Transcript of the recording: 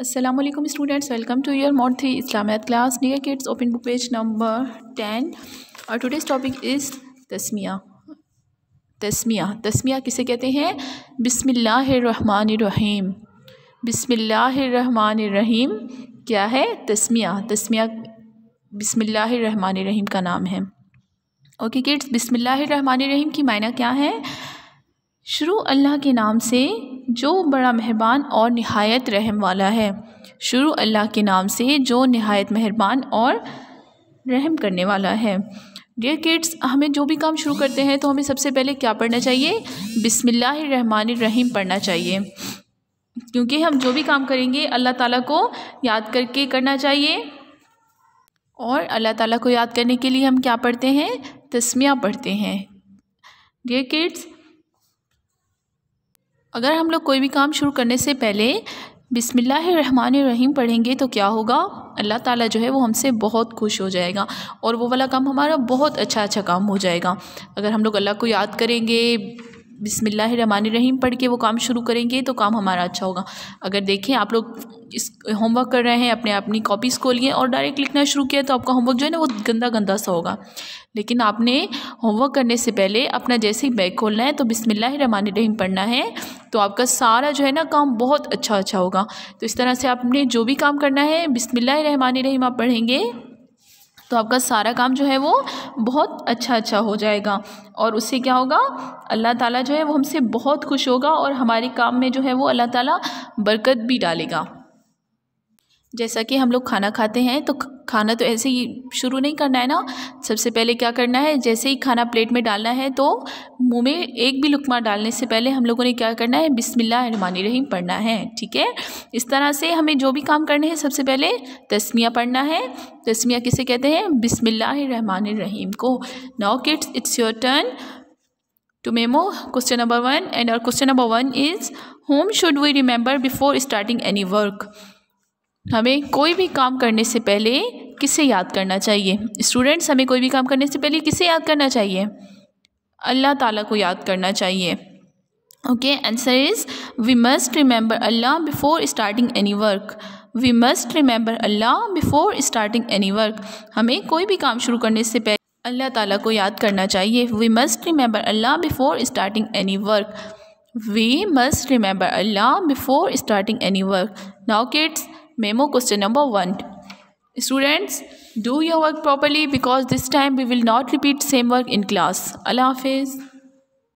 Aslam students welcome to your mod three Islam class dear kids open book page number ten और today's topic is तस्मिया तस्मिया तस्मिया किसे कहते हैं बिसमीम बिसमीम क्या है तस्मिया तस्मिया बिसमीम का नाम है ओके किड्स रहीम की मायना क्या है शुरू अल्लाह के नाम से जो बड़ा मेहरबान और नहायत रहम वाला है शुरू अल्लाह के नाम से जो नहायत मेहरबान और रहम करने वाला है डियर किड्स हमें जो भी काम शुरू करते हैं तो हमें सबसे पहले क्या पढ़ना चाहिए बिसमीम पढ़ना चाहिए क्योंकि हम जो भी काम करेंगे अल्लाह ताला को याद करके करना चाहिए और अल्लाह ताला को याद करने के लिए हम क्या पढ़ते हैं तस्मिया पढ़ते हैं डियर किड्स अगर हम लोग कोई भी काम शुरू करने से पहले बिसमिल्लाम पढ़ेंगे तो क्या होगा अल्लाह ताला जो है वो हमसे बहुत खुश हो जाएगा और वो वाला काम हमारा बहुत अच्छा अच्छा काम हो जाएगा अगर हम लोग अल्लाह को याद करेंगे बिसमीम पढ़ के वो काम शुरू करेंगे तो काम हमारा अच्छा होगा अगर देखें आप लोग इस होमवर्क कर रहे हैं अपने अपनी कॉपीज़ खोलिए और डायरेक्ट लिखना शुरू किया तो आपका होमवर्क जो है ना वो गंदा गंदा सा होगा लेकिन आपने होमवर्क करने से पहले अपना जैसे ही बैग खोलना है तो रहीम पढ़ना है तो आपका सारा जो है ना काम बहुत अच्छा अच्छा होगा तो इस तरह से आपने जो भी काम करना है बिसमिल्ल रहमान रहीम आप पढ़ेंगे तो आपका सारा काम जो है वो बहुत अच्छा अच्छा हो जाएगा और उससे क्या होगा अल्लाह ताला जो है वो हमसे बहुत खुश होगा और हमारे काम में जो है वो अल्लाह ताला बरकत भी डालेगा जैसा कि हम लोग खाना खाते हैं तो खाना तो ऐसे ही शुरू नहीं करना है ना सबसे पहले क्या करना है जैसे ही खाना प्लेट में डालना है तो मुंह में एक भी लुकमा डालने से पहले हम लोगों ने क्या करना है रहीम पढ़ना है ठीक है इस तरह से हमें जो भी काम करने हैं सबसे पहले तस्मिया पढ़ना है तस्मिया किसे कहते हैं रहीम को now kids it's your turn to memo question number one and और question number one is whom should we remember before starting any work हमें कोई भी काम करने से पहले किसे याद करना चाहिए स्टूडेंट्स हमें कोई भी काम करने से पहले किसे याद करना चाहिए अल्लाह ताला को याद करना चाहिए okay answer is we must remember Allah before starting any work we must remember Allah before starting any work हमें कोई भी काम शुरू करने से पहले अल्लाह ताला को याद करना चाहिए we must remember Allah before starting any work we must remember Allah before starting any work now kids Memo question number 1. Students, do your work properly because this time we will not repeat same work in class. Allah Hafiz.